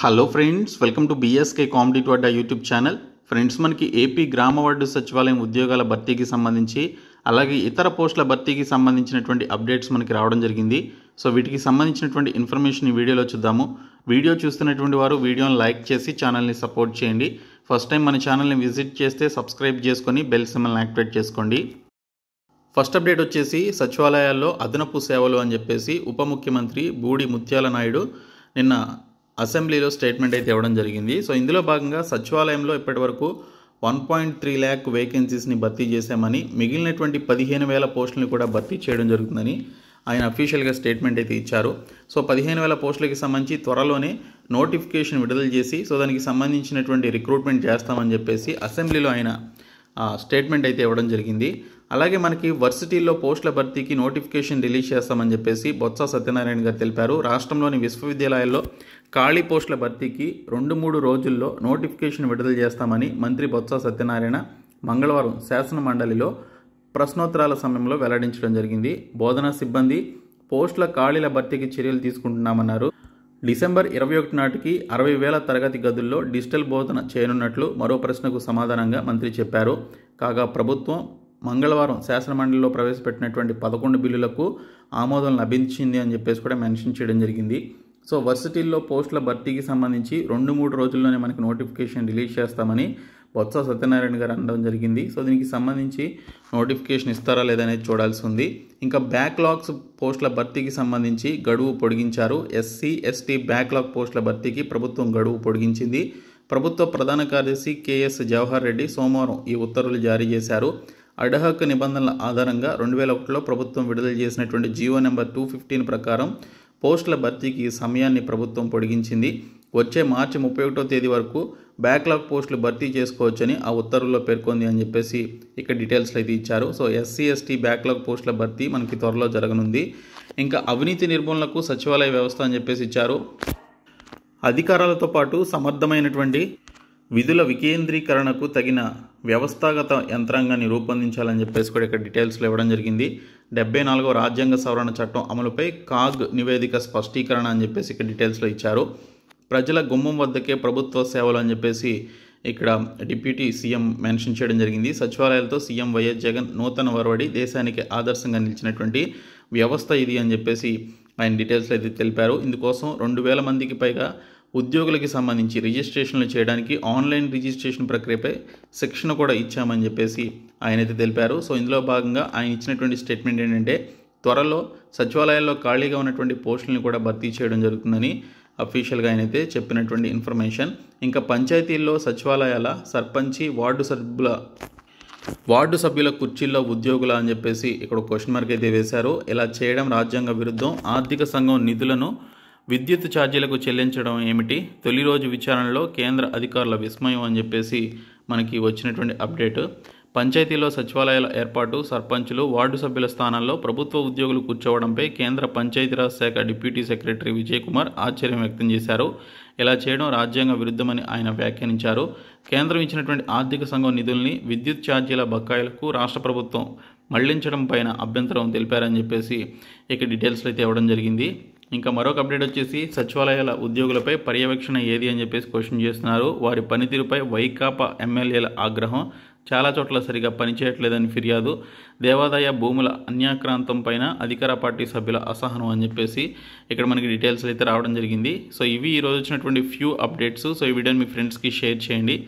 hello friends welcome to BSK competitive అడ్డా YouTube channel friends మనకి AP గ్రామ ward సచివాలయం ఉద్యోగాల భర్తీకి సంబంధించి అలాగే ఇతర పోస్టుల భర్తీకి సంబంధించినటువంటి అప్డేట్స్ మనకి రావడం జరిగింది సో వీటికి సంబంధించినటువంటి ఇన్ఫర్మేషన్ ఈ వీడియోలో చూద్దాము వీడియో చూస్తున్నటువంటి వారు వీడియోని లైక్ చేసి ఛానల్ని సపోర్ట్ చేయండి ఫస్ట్ టైం మన ఛానల్ని విజిట్ చేస్తే సబ్స్క్రైబ్ చేసుకొని బెల్ సిమ్మల్ని యాక్టివేట్ చేసుకోండి ఫస్ట్ అప్డేట్ వచ్చేసి సచివాలయాల్లో అదనపు సేవలు అని చెప్పేసి ఉప ముఖ్యమంత్రి బూడి ముత్యాల నాయుడు నిన్న అసెంబ్లీలో స్టేట్మెంట్ అయితే ఇవ్వడం జరిగింది సో ఇందులో భాగంగా సచివాలయంలో ఇప్పటి వరకు వన్ పాయింట్ త్రీ ల్యాక్ వేకెన్సీస్ని భర్తీ చేశామని మిగిలినటువంటి పదిహేను వేల పోస్టులను కూడా భర్తీ చేయడం జరుగుతుందని ఆయన అఫీషియల్గా స్టేట్మెంట్ అయితే ఇచ్చారు సో పదిహేను వేల పోస్టులకి సంబంధించి త్వరలోనే నోటిఫికేషన్ విడుదల చేసి సో దానికి సంబంధించినటువంటి రిక్రూట్మెంట్ చేస్తామని చెప్పేసి అసెంబ్లీలో ఆయన స్టేట్మెంట్ అయితే ఇవ్వడం జరిగింది అలాగే మనకి వర్సిటీల్లో పోస్టుల భర్తీకి నోటిఫికేషన్ రిలీజ్ చేస్తామని చెప్పేసి బొత్స సత్యనారాయణ గారు తెలిపారు రాష్ట్రంలోని విశ్వవిద్యాలయాల్లో ఖాళీ పోస్టుల భర్తీకి రెండు మూడు రోజుల్లో నోటిఫికేషన్ విడుదల చేస్తామని మంత్రి బొత్స సత్యనారాయణ మంగళవారం శాసన మండలిలో ప్రశ్నోత్తరాల సమయంలో వెల్లడించడం జరిగింది బోధనా సిబ్బంది పోస్టుల ఖాళీల భర్తీకి చర్యలు తీసుకుంటున్నామన్నారు డిసెంబర్ ఇరవై ఒకటి నాటికి అరవై వేల తరగతి గదుల్లో డిజిటల్ బోధన చేయనున్నట్లు మరో ప్రశ్నకు సమాధానంగా మంత్రి చెప్పారు కాగా ప్రభుత్వం మంగళవారం శాసనమండలిలో ప్రవేశపెట్టినటువంటి పదకొండు బిల్లులకు ఆమోదం లభించింది అని చెప్పేసి కూడా మెన్షన్ చేయడం జరిగింది సో వర్సిటీల్లో పోస్టుల భర్తీకి సంబంధించి రెండు మూడు రోజుల్లోనే మనకి నోటిఫికేషన్ రిలీజ్ చేస్తామని బొత్స సత్యనారాయణ గారు అనడం జరిగింది సో దీనికి సంబంధించి నోటిఫికేషన్ ఇస్తారా లేదనేది చూడాల్సి ఉంది ఇంకా బ్యాక్లాగ్స్ పోస్టుల భర్తీకి సంబంధించి గడువు పొడిగించారు ఎస్సీ ఎస్టీ బ్యాక్లాగ్ పోస్టుల భర్తీకి ప్రభుత్వం గడువు పొడిగించింది ప్రభుత్వ ప్రధాన కార్యదర్శి కేఎస్ జవహర్ రెడ్డి సోమవారం ఈ ఉత్తర్వులు జారీ చేశారు అడహక్ నిబంధనల ఆధారంగా రెండు వేల ఒకటిలో ప్రభుత్వం విడుదల చేసినటువంటి జియో నెంబర్ టూ ఫిఫ్టీన్ ప్రకారం పోస్టుల భర్తీకి సమయాన్ని ప్రభుత్వం పొడిగించింది వచ్చే మార్చి ముప్పై ఒకటో తేదీ వరకు బ్యాక్లాగ్ పోస్టులు భర్తీ చేసుకోవచ్చని ఆ ఉత్తర్వుల్లో పేర్కొంది అని చెప్పేసి ఇక్కడ డీటెయిల్స్లో అయితే ఇచ్చారు సో ఎస్సీ ఎస్టీ బ్యాక్లాగ్ పోస్టుల భర్తీ మనకి త్వరలో జరగనుంది ఇంకా అవినీతి నిర్మూలనకు సచివాలయ వ్యవస్థ అని చెప్పేసి ఇచ్చారు అధికారాలతో పాటు సమర్థమైనటువంటి విధుల వికేంద్రీకరణకు తగిన వ్యవస్థాగత యంత్రాంగాన్ని రూపొందించాలని చెప్పేసి కూడా ఇక్కడ డీటెయిల్స్లో ఇవ్వడం జరిగింది డెబ్బై నాలుగో రాజ్యాంగ సవరణ చట్టం అమలుపై కాగ్ నివేదిక స్పష్టీకరణ అని చెప్పేసి ఇక్కడ డీటెయిల్స్లో ఇచ్చారు ప్రజల గుమ్మం వద్దకే ప్రభుత్వ సేవలు అని చెప్పేసి ఇక్కడ డిప్యూటీ సీఎం మెన్షన్ చేయడం జరిగింది సచివాలయాలతో సీఎం వైఎస్ జగన్ నూతన వరవడి దేశానికి ఆదర్శంగా నిలిచినటువంటి వ్యవస్థ ఇది అని చెప్పేసి ఆయన డీటెయిల్స్లో అయితే తెలిపారు ఇందుకోసం రెండు వేల మందికి పైగా ఉద్యోగులకి సంబంధించి రిజిస్ట్రేషన్లు చేయడానికి ఆన్లైన్ రిజిస్ట్రేషన్ ప్రక్రియపై శిక్షణ కూడా ఇచ్చామని చెప్పేసి ఆయన అయితే తెలిపారు సో ఇందులో భాగంగా ఆయన ఇచ్చినటువంటి స్టేట్మెంట్ ఏంటంటే త్వరలో సచివాలయాల్లో ఖాళీగా ఉన్నటువంటి పోస్టులను కూడా భర్తీ చేయడం జరుగుతుందని అఫీషియల్గా ఆయన అయితే చెప్పినటువంటి ఇన్ఫర్మేషన్ ఇంకా పంచాయతీల్లో సచివాలయాల సర్పంచి వార్డు సభ్యుల వార్డు సభ్యుల కుర్చీల్లో ఉద్యోగుల అని చెప్పేసి ఇక్కడ క్వశ్చన్ మార్క్ అయితే వేశారు ఇలా చేయడం రాజ్యాంగ విరుద్ధం ఆర్థిక సంఘం నిధులను విద్యుత్ ఛార్జీలకు చెల్లించడం ఏమిటి తొలి రోజు విచారణలో కేంద్ర అధికారుల విస్మయం అని చెప్పేసి మనకి వచ్చినటువంటి అప్డేట్ పంచాయతీలో సచివాలయాల ఏర్పాటు సర్పంచులు వార్డు సభ్యుల స్థానాల్లో ప్రభుత్వ ఉద్యోగులు కూర్చోవడంపై కేంద్ర పంచాయతీరాజ్ శాఖ డిప్యూటీ సెక్రటరీ విజయ్ కుమార్ ఆశ్చర్యం వ్యక్తం చేశారు ఇలా చేయడం రాజ్యాంగ విరుద్ధమని ఆయన వ్యాఖ్యానించారు కేంద్రం ఇచ్చినటువంటి ఆర్థిక సంఘం నిధుల్ని విద్యుత్ ఛార్జీల బకాయిలకు రాష్ట్ర ప్రభుత్వం మళ్లించడం పైన అభ్యంతరం తెలిపారని చెప్పేసి ఇక డీటెయిల్స్లో అయితే ఇవ్వడం జరిగింది ఇంకా మరొక అప్డేట్ వచ్చేసి సచివాలయాల ఉద్యోగులపై పర్యవేక్షణ ఏది అని చెప్పేసి క్వశ్చన్ చేస్తున్నారు వారి పనితీరుపై వైకాపా ఎమ్మెల్యేల ఆగ్రహం చాలా చోట్ల సరిగా పనిచేయట్లేదని ఫిర్యాదు దేవాదాయ భూముల అన్యాక్రాంతం పైన అధికార పార్టీ సభ్యుల అసహనం అని చెప్పేసి ఇక్కడ మనకి డీటెయిల్స్ అయితే రావడం జరిగింది సో ఇవి ఈరోజు వచ్చినటువంటి ఫ్యూ అప్డేట్స్ సో ఈ వీడియోని మీ ఫ్రెండ్స్కి షేర్ చేయండి